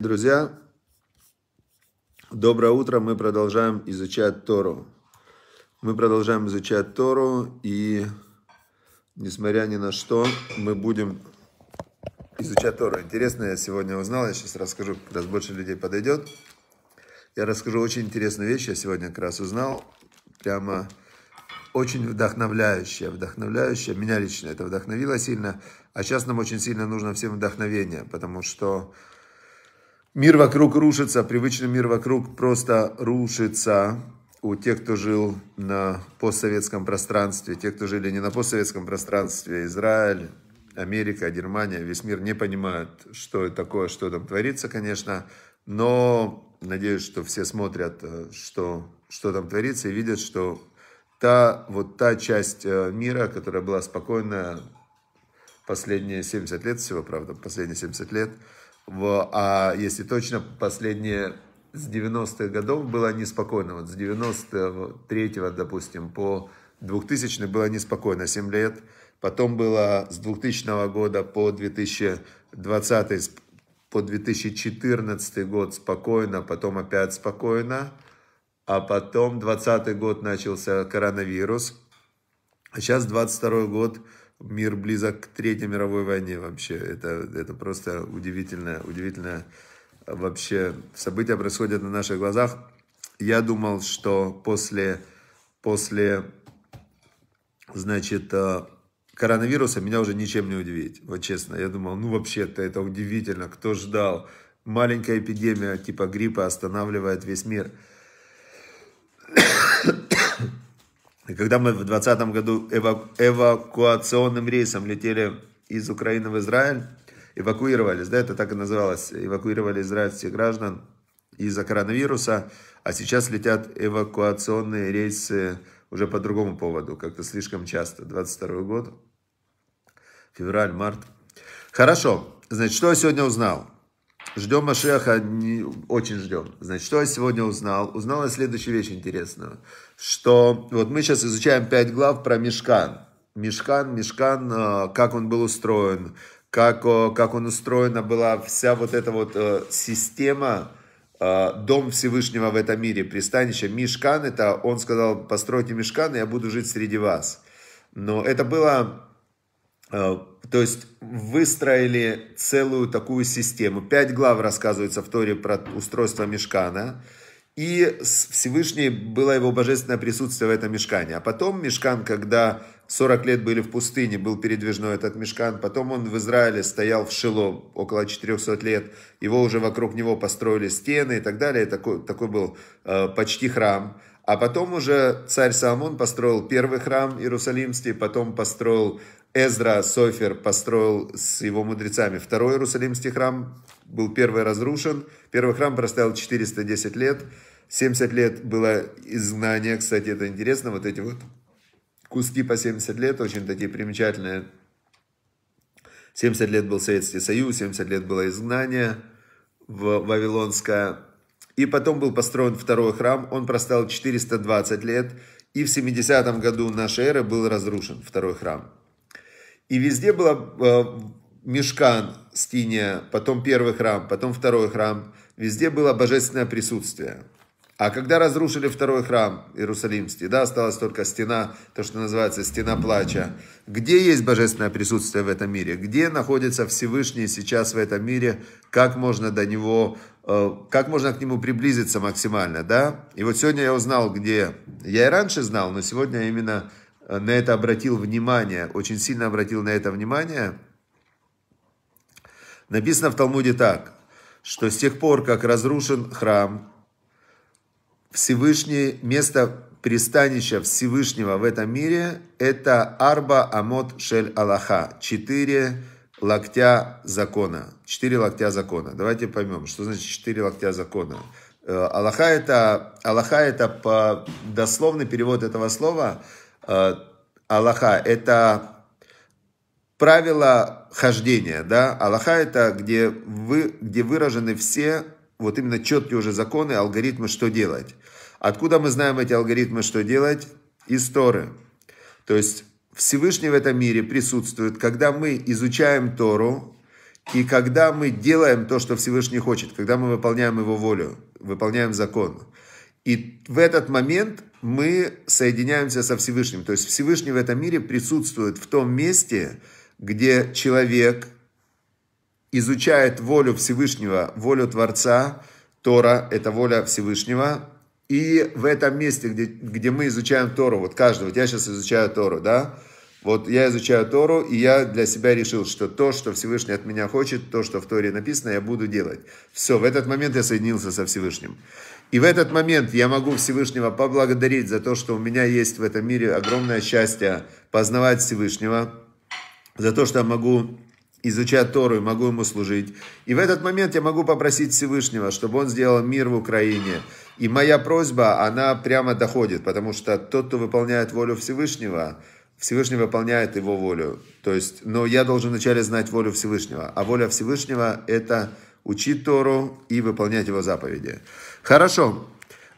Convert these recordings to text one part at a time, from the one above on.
Друзья, доброе утро. Мы продолжаем изучать Тору. Мы продолжаем изучать Тору, и несмотря ни на что, мы будем изучать Тору. Интересно, я сегодня узнал, я сейчас расскажу, как раз больше людей подойдет. Я расскажу очень интересную вещь, я сегодня как раз узнал. Прямо очень вдохновляющая, вдохновляющая. Меня лично это вдохновило сильно. А сейчас нам очень сильно нужно всем вдохновение, потому что Мир вокруг рушится, привычный мир вокруг просто рушится у тех, кто жил на постсоветском пространстве, те, кто жили не на постсоветском пространстве, Израиль, Америка, Германия, весь мир не понимают, что это такое, что там творится, конечно, но надеюсь, что все смотрят, э, что, что там творится, и видят, что та, вот та часть э, мира, которая была спокойная последние 70 лет всего, правда, последние 70 лет – в, а если точно, последние с 90-х годов было неспокойно. Вот с 93-го, допустим, по 2000 было неспокойно 7 лет. Потом было с 2000 года по 2020 по 2014 год спокойно, потом опять спокойно. А потом 20 год начался коронавирус. А сейчас 22 год мир близок к Третьей мировой войне вообще. Это, это просто удивительно, удивительно э, вообще. События происходят на наших глазах. Я думал, что после, после значит, э, коронавируса меня уже ничем не удивить. Вот честно, я думал, ну вообще-то это удивительно, кто ждал. Маленькая эпидемия типа гриппа останавливает весь мир. И когда мы в 2020 году эваку... эвакуационным рейсом летели из Украины в Израиль, эвакуировались, да, это так и называлось, эвакуировали израильских граждан из-за коронавируса, а сейчас летят эвакуационные рейсы уже по другому поводу, как-то слишком часто, 22 год, февраль, март. Хорошо, значит, что я сегодня узнал? Ждем Машеха, не, очень ждем. Значит, что я сегодня узнал? Узнал я следующую вещь интересную, что вот мы сейчас изучаем пять глав про Мешкан. Мешкан, Мешкан, э, как он был устроен, как, э, как он устроена была вся вот эта вот э, система, дом Всевышнего в этом мире, пристанище. Мешкан, это он сказал, постройте Мешкан, и я буду жить среди вас. Но это было Э, то есть выстроили целую такую систему. Пять глав рассказывается в Торе про устройство мешкана. И Всевышний было его божественное присутствие в этом мешкане. А потом мешкан, когда 40 лет были в пустыне, был передвижной этот мешкан. Потом он в Израиле стоял в Шило около 400 лет. Его уже вокруг него построили стены и так далее. Такой, такой был э, почти храм. А потом уже царь Соломон построил первый храм Иерусалимский, потом построил Эзра Софер построил с его мудрецами второй Иерусалимский храм, был первый разрушен. Первый храм простоял 410 лет, 70 лет было изгнание, кстати, это интересно, вот эти вот куски по 70 лет, очень такие примечательные. 70 лет был Советский Союз, 70 лет было изгнание в Вавилонское. И потом был построен второй храм, он простоял 420 лет, и в 70 году нашей эры был разрушен второй храм. И везде была э, мешкан, скиния, потом первый храм, потом второй храм. Везде было божественное присутствие. А когда разрушили второй храм Иерусалимский, да, осталась только стена, то, что называется стена плача. Где есть божественное присутствие в этом мире? Где находится Всевышний сейчас в этом мире? Как можно до него, э, как можно к нему приблизиться максимально, да? И вот сегодня я узнал, где, я и раньше знал, но сегодня именно на это обратил внимание, очень сильно обратил на это внимание. Написано в Талмуде так, что с тех пор, как разрушен храм, всевышнее место пристанища Всевышнего в этом мире – это Арба Амот Шель Аллаха, четыре локтя закона. Четыре локтя закона. Давайте поймем, что значит четыре локтя закона. Э, Аллаха это, Аллаха это по, дословный перевод этого слова – Э, Аллаха – это правила хождения, да? Аллаха – это где, вы, где выражены все вот именно четкие уже законы, алгоритмы, что делать. Откуда мы знаем эти алгоритмы, что делать? Из Торы. То есть Всевышний в этом мире присутствует, когда мы изучаем Тору, и когда мы делаем то, что Всевышний хочет, когда мы выполняем его волю, выполняем закон – и в этот момент мы соединяемся со Всевышним. То есть Всевышний в этом мире присутствует в том месте, где человек изучает волю Всевышнего, волю Творца, Тора – это воля Всевышнего, и в этом месте, где, где мы изучаем Тору, вот каждый, вот я сейчас изучаю Тору, да, вот я изучаю Тору, и я для себя решил, что то, что Всевышний от меня хочет, то, что в Торе написано, я буду делать. Все, в этот момент я соединился со Всевышним. И в этот момент я могу Всевышнего поблагодарить за то, что у меня есть в этом мире огромное счастье познавать Всевышнего, за то, что я могу изучать Тору и могу ему служить. И в этот момент я могу попросить Всевышнего, чтобы он сделал мир в Украине. И моя просьба, она прямо доходит, потому что тот, кто выполняет волю Всевышнего, Всевышний выполняет его волю. То есть, но я должен вначале знать волю Всевышнего. А воля Всевышнего – это учить Тору и выполнять его заповеди. Хорошо,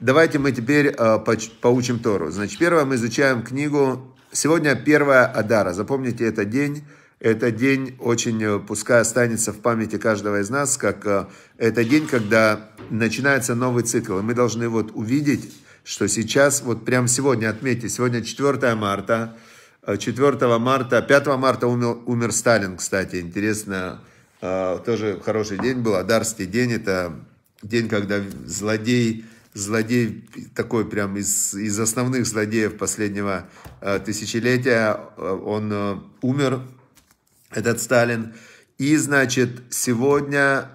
давайте мы теперь э, поучим Тору. Значит, первое мы изучаем книгу. Сегодня первая Адара. Запомните этот день. Этот день очень, э, пускай останется в памяти каждого из нас, как э, это день, когда начинается новый цикл. И мы должны вот увидеть, что сейчас, вот прямо сегодня, отметьте, сегодня 4 марта, 4 марта, 5 марта умер, умер Сталин, кстати, интересно, а, тоже хороший день был. Адарский день – это день, когда злодей, злодей такой прям из, из основных злодеев последнего а, тысячелетия, а, он умер, этот Сталин. И, значит, сегодня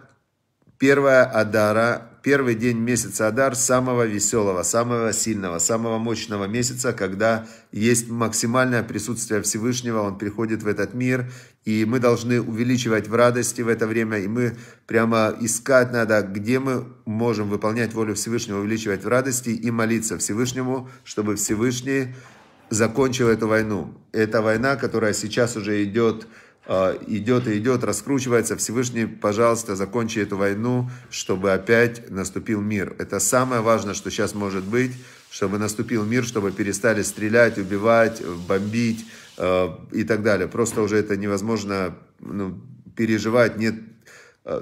первая Адара, первый день месяца Адар самого веселого, самого сильного, самого мощного месяца, когда есть максимальное присутствие Всевышнего, он приходит в этот мир, и мы должны увеличивать в радости в это время, и мы прямо искать надо, где мы можем выполнять волю Всевышнего, увеличивать в радости и молиться Всевышнему, чтобы Всевышний закончил эту войну. Эта война, которая сейчас уже идет, а, идет и идет, раскручивается. Всевышний, пожалуйста, закончи эту войну, чтобы опять наступил мир. Это самое важное, что сейчас может быть, чтобы наступил мир, чтобы перестали стрелять, убивать, бомбить, Э, и так далее. Просто уже это невозможно ну, переживать, нет, э,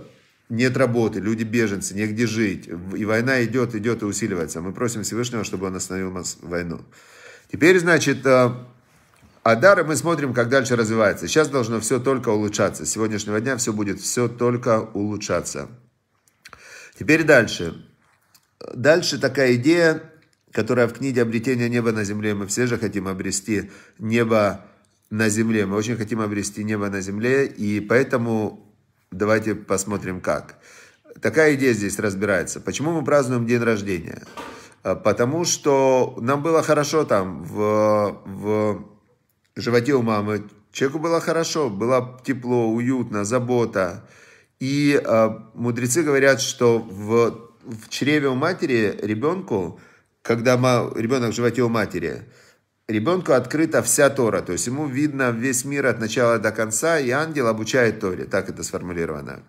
нет работы, люди беженцы, негде жить. И война идет, идет и усиливается. Мы просим Всевышнего, чтобы он остановил нас войну. Теперь, значит, э, Адары мы смотрим, как дальше развивается. Сейчас должно все только улучшаться. С сегодняшнего дня все будет все только улучшаться. Теперь дальше. Дальше такая идея, которая в книге «Обретение неба на земле». Мы все же хотим обрести небо на земле. Мы очень хотим обрести небо на земле, и поэтому давайте посмотрим как. Такая идея здесь разбирается. Почему мы празднуем день рождения? А, потому что нам было хорошо там, в, в животе у мамы. Человеку было хорошо, было тепло, уютно, забота. И э, мудрецы говорят, что в, в чреве у матери ребенку когда ребенок в животе у матери. Ребенку открыта вся Тора, то есть ему видно весь мир от начала до конца, и ангел обучает Торе, так это сформулировано.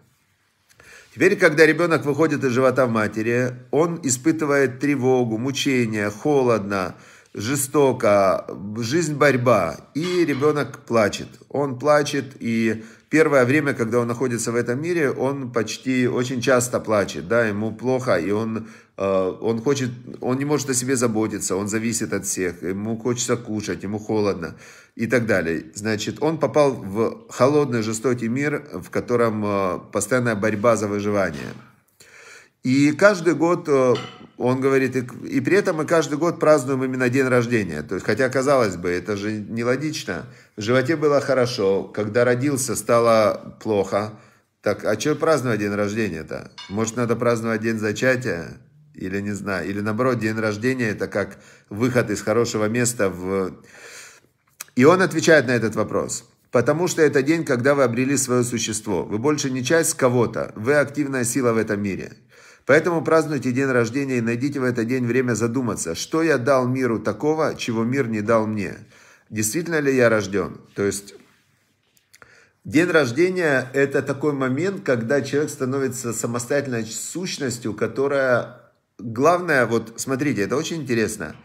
Теперь, когда ребенок выходит из живота матери, он испытывает тревогу, мучение, холодно, жестоко, жизнь борьба, и ребенок плачет. Он плачет, и первое время, когда он находится в этом мире, он почти очень часто плачет, да, ему плохо, и он, э, он хочет, он не может о себе заботиться, он зависит от всех, ему хочется кушать, ему холодно и так далее. Значит, он попал в холодный, жестокий мир, в котором э, постоянная борьба за выживание. И каждый год э, он говорит, и, и при этом мы каждый год празднуем именно день рождения. То есть, хотя, казалось бы, это же нелогично. В животе было хорошо, когда родился, стало плохо. Так, а что праздновать день рождения-то? Может, надо праздновать день зачатия? Или не знаю. Или наоборот, день рождения это как выход из хорошего места в... И он отвечает на этот вопрос. Потому что это день, когда вы обрели свое существо. Вы больше не часть кого-то. Вы активная сила в этом мире. Поэтому празднуйте день рождения и найдите в этот день время задуматься, что я дал миру такого, чего мир не дал мне. Действительно ли я рожден? То есть День рождения – это такой момент, когда человек становится самостоятельной сущностью, которая… Главное, вот смотрите, это очень интересно.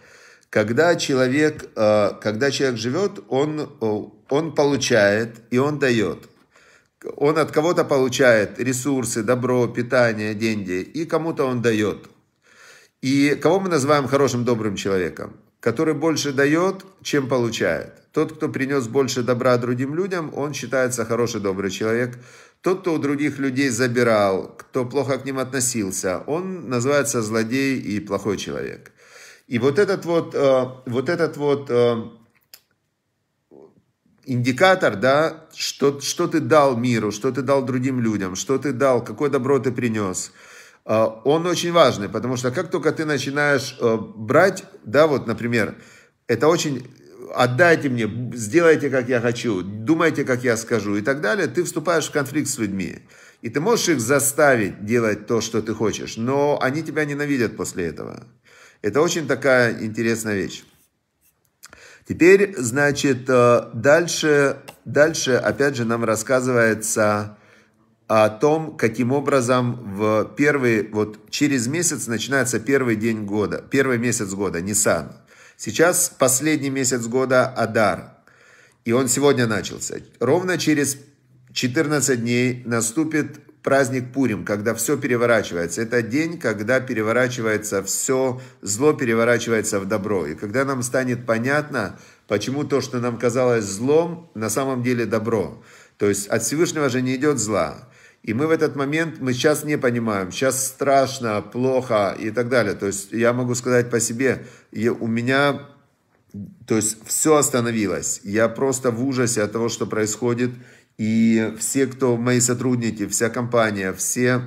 Когда человек, э, когда человек живет, он, э, он получает и он дает он от кого-то получает ресурсы, добро, питание, деньги, и кому-то он дает. И кого мы называем хорошим, добрым человеком? Который больше дает, чем получает. Тот, кто принес больше добра другим людям, он считается хороший, добрый человек. Тот, кто у других людей забирал, кто плохо к ним относился, он называется злодей и плохой человек. И вот этот вот, э, вот этот вот э, индикатор, да, что, что ты дал миру, что ты дал другим людям, что ты дал, какое добро ты принес, а, он очень важный, потому что как только ты начинаешь э, брать, да, вот, например, это очень отдайте мне, сделайте, как я хочу, думайте, как я скажу и так далее, ты вступаешь в конфликт с людьми. И ты можешь их заставить делать то, что ты хочешь, но они тебя ненавидят после этого. Это очень такая интересная вещь. Теперь, значит, э, дальше, дальше опять же нам рассказывается о том, каким образом в первый, вот через месяц начинается первый день года, первый месяц года, Нисан. Сейчас последний месяц года Адар, и он сегодня начался. Ровно через 14 дней наступит праздник Пурим, когда все переворачивается. Это день, когда переворачивается все, зло переворачивается в добро. И когда нам станет понятно, почему то, что нам казалось злом, на самом деле добро. То есть от Всевышнего же не идет зла. И мы в этот момент, мы сейчас не понимаем, сейчас страшно, плохо и так далее. То есть я могу сказать по себе, я, у меня, то есть все остановилось. Я просто в ужасе от того, что происходит. И все, кто мои сотрудники, вся компания, все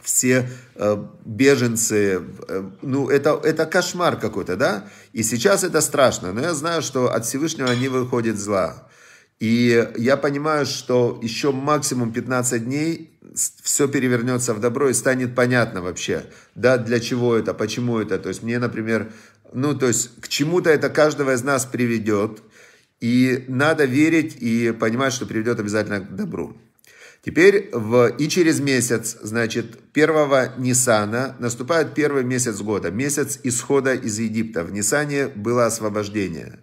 все э, беженцы, э, ну это, это кошмар какой-то, да? И сейчас это страшно, но я знаю, что от Всевышнего не выходит зла. И я понимаю, что еще максимум 15 дней все перевернется в добро и станет понятно вообще, да, для чего это, почему это. То есть мне, например, ну то есть к чему-то это каждого из нас приведет – и надо верить и понимать, что приведет обязательно к добру. Теперь в, и через месяц, значит, первого Нисана наступает первый месяц года, месяц исхода из Египта. В Нисане было освобождение.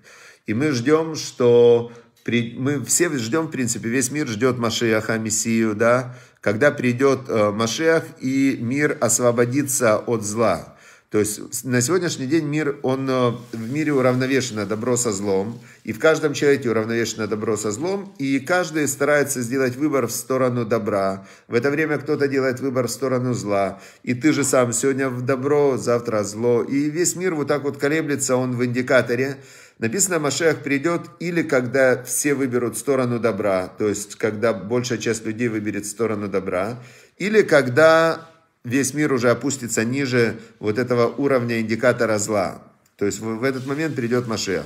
И мы ждем, что при, мы все ждем, в принципе, весь мир ждет Машиаха, Мессию, да, когда придет э, Машиах и мир освободится от зла. То есть на сегодняшний день мир, он э, в мире уравновешено добро со злом, и в каждом человеке уравновешено добро со злом, и каждый старается сделать выбор в сторону добра. В это время кто-то делает выбор в сторону зла, и ты же сам сегодня в добро, завтра зло, и весь мир вот так вот колеблется, он в индикаторе. Написано, Машех придет или когда все выберут сторону добра, то есть когда большая часть людей выберет сторону добра, или когда весь мир уже опустится ниже вот этого уровня индикатора зла. То есть в, в этот момент придет Машех.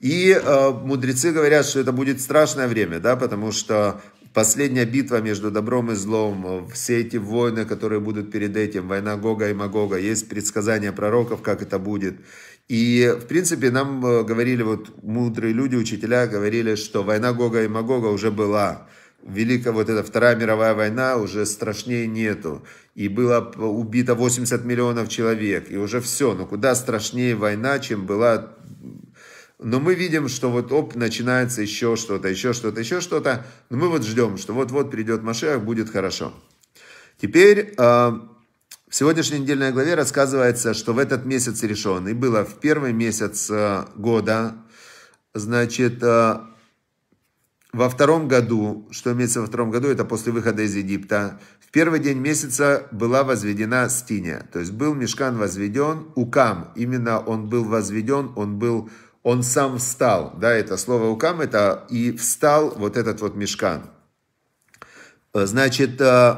И э, мудрецы говорят, что это будет страшное время, да, потому что последняя битва между добром и злом, э, все эти войны, которые будут перед этим, война Гога и Магога, есть предсказания пророков, как это будет. И, в принципе, нам э, говорили, вот мудрые люди, учителя говорили, что война Гога и Магога уже была. Великая вот эта Вторая мировая война уже страшнее нету. И было убито 80 миллионов человек. И уже все. Но куда страшнее война, чем была... Но мы видим, что вот оп, начинается еще что-то, еще что-то, еще что-то. Но мы вот ждем, что вот-вот придет Машех, будет хорошо. Теперь а, в сегодняшней недельной главе рассказывается, что в этот месяц решен. И было в первый месяц а, года, значит, а, во втором году, что имеется во втором году, это после выхода из Египта, в первый день месяца была возведена стиня. То есть был мешкан возведен, укам, именно он был возведен, он был, он сам встал. Да, это слово укам, это и встал вот этот вот мешкан. Э, значит, э,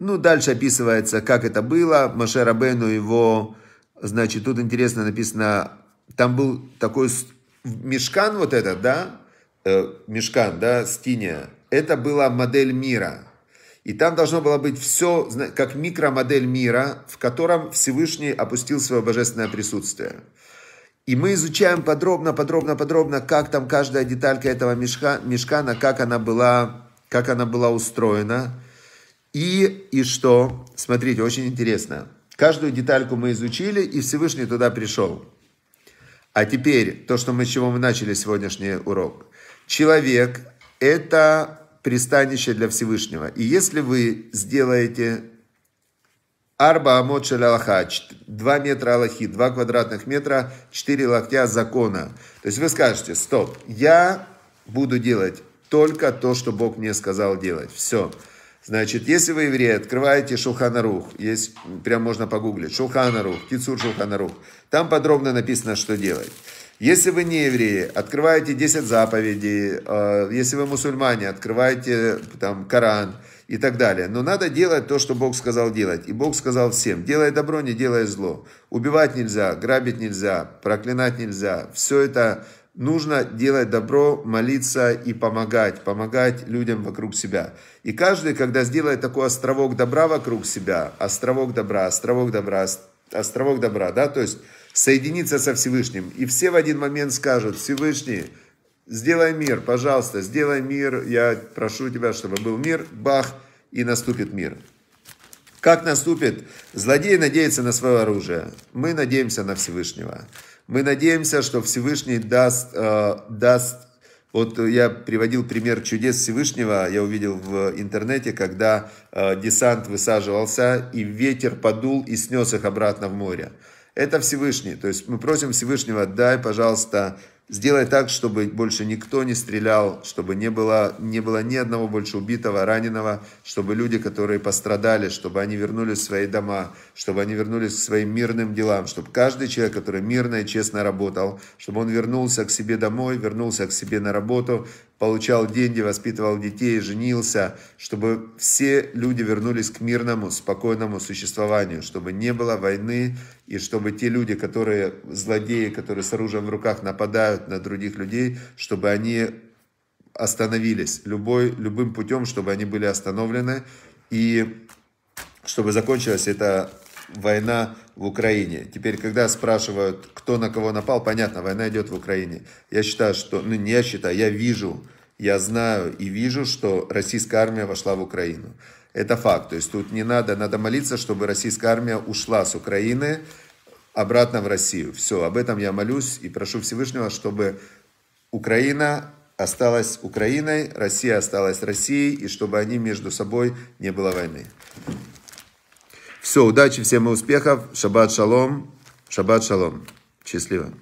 ну, дальше описывается, как это было. Маше Рабейну его, значит, тут интересно написано, там был такой мешкан вот этот, да, э, мешкан, да, скиния, это была модель мира. И там должно было быть все, как микромодель мира, в котором Всевышний опустил свое божественное присутствие. И мы изучаем подробно, подробно, подробно, как там каждая деталька этого мешка, мешкана, как она была, как она была устроена. И, и что? Смотрите, очень интересно. Каждую детальку мы изучили, и Всевышний туда пришел. А теперь то, что мы, с чего мы начали сегодняшний урок. Человек – это пристанище для Всевышнего. И если вы сделаете арба амот шалалаха, два метра аллахи, два квадратных метра, четыре локтя закона. То есть вы скажете, стоп, я буду делать только то, что Бог мне сказал делать. Все. Значит, если вы евреи, открываете Шулханарух, есть, прям можно погуглить, Шулханарух, Кицур Шулханарух, там подробно написано, что делать. Если вы не евреи, открываете 10 заповедей, э, если вы мусульмане, открываете там Коран и так далее. Но надо делать то, что Бог сказал делать. И Бог сказал всем, делай добро, не делай зло. Убивать нельзя, грабить нельзя, проклинать нельзя. Все это нужно делать добро, молиться и помогать, помогать людям вокруг себя. И каждый, когда сделает такой островок добра вокруг себя, островок добра, островок добра, островок добра, да, то есть соединиться со Всевышним. И все в один момент скажут, Всевышний, сделай мир, пожалуйста, сделай мир, я прошу тебя, чтобы был мир, бах, и наступит мир. Как наступит? Злодей надеется на свое оружие. Мы надеемся на Всевышнего. Мы надеемся, что Всевышний даст, э, даст вот я приводил пример чудес Всевышнего, я увидел в интернете, когда э, десант высаживался, и ветер подул и снес их обратно в море это Всевышний. То есть мы просим Всевышнего, дай, пожалуйста, Сделай так, чтобы больше никто не стрелял, чтобы не было, не было ни одного больше убитого, раненого, чтобы люди, которые пострадали, чтобы они вернулись в свои дома, чтобы они вернулись к своим мирным делам, чтобы каждый человек, который мирно и честно работал, чтобы он вернулся к себе домой, вернулся к себе на работу, получал деньги, воспитывал детей, женился, чтобы все люди вернулись к мирному, спокойному существованию, чтобы не было войны, и чтобы те люди, которые злодеи, которые с оружием в руках нападают, нажать на других людей, чтобы они остановились любой, любым путем, чтобы они были остановлены и чтобы закончилась эта война в Украине. Теперь, когда спрашивают, кто на кого напал, понятно, война идет в Украине. Я считаю, что, ну не я считаю, я вижу, я знаю и вижу, что российская армия вошла в Украину. Это факт. То есть тут не надо, надо молиться, чтобы российская армия ушла с Украины, обратно в Россию. Все, об этом я молюсь и прошу Всевышнего, чтобы Украина осталась Украиной, Россия осталась Россией, и чтобы они между собой не было войны. Все, удачи, всем и успехов. Шаббат шалом. Шаббат шалом. Счастливо.